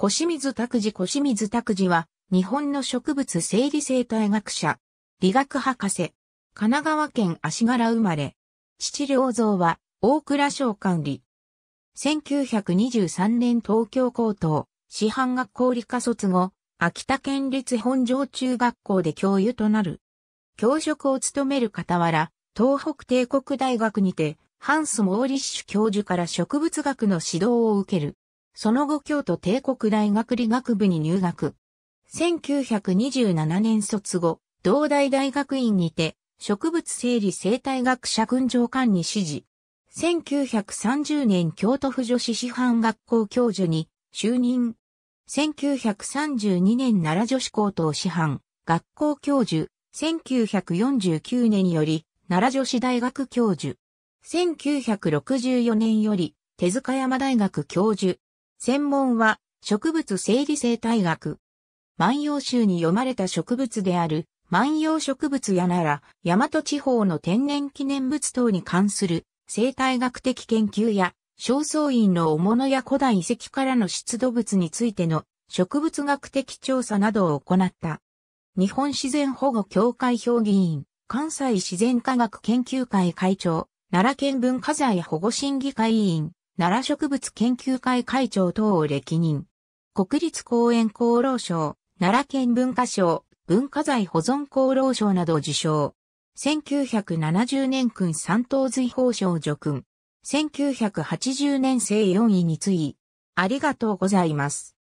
小清水拓司小清水拓司は、日本の植物生理生態学者、理学博士、神奈川県足柄生まれ、父良造は、大倉省管理。1923年東京高等、師範学校理科卒後、秋田県立本庄中学校で教諭となる。教職を務める傍ら、東北帝国大学にて、ハンス・モーリッシュ教授から植物学の指導を受ける。その後京都帝国大学理学部に入学。1927年卒後、同大大学院にて、植物生理生態学者群上官に指示。1930年京都府女子師範学校教授に就任。1932年奈良女子高等師範学校教授。1949年より奈良女子大学教授。1964年より手塚山大学教授。専門は植物生理生態学。万葉集に読まれた植物である万葉植物やなら、大和地方の天然記念物等に関する生態学的研究や、正倉院のお物や古代遺跡からの出土物についての植物学的調査などを行った。日本自然保護協会評議員、関西自然科学研究会会長、奈良県文化財保護審議会委員、奈良植物研究会会長等を歴任。国立公園厚労省、奈良県文化省、文化財保存厚労省などを受賞。1970年君三等随法省助君。1980年生4位に次い、ありがとうございます。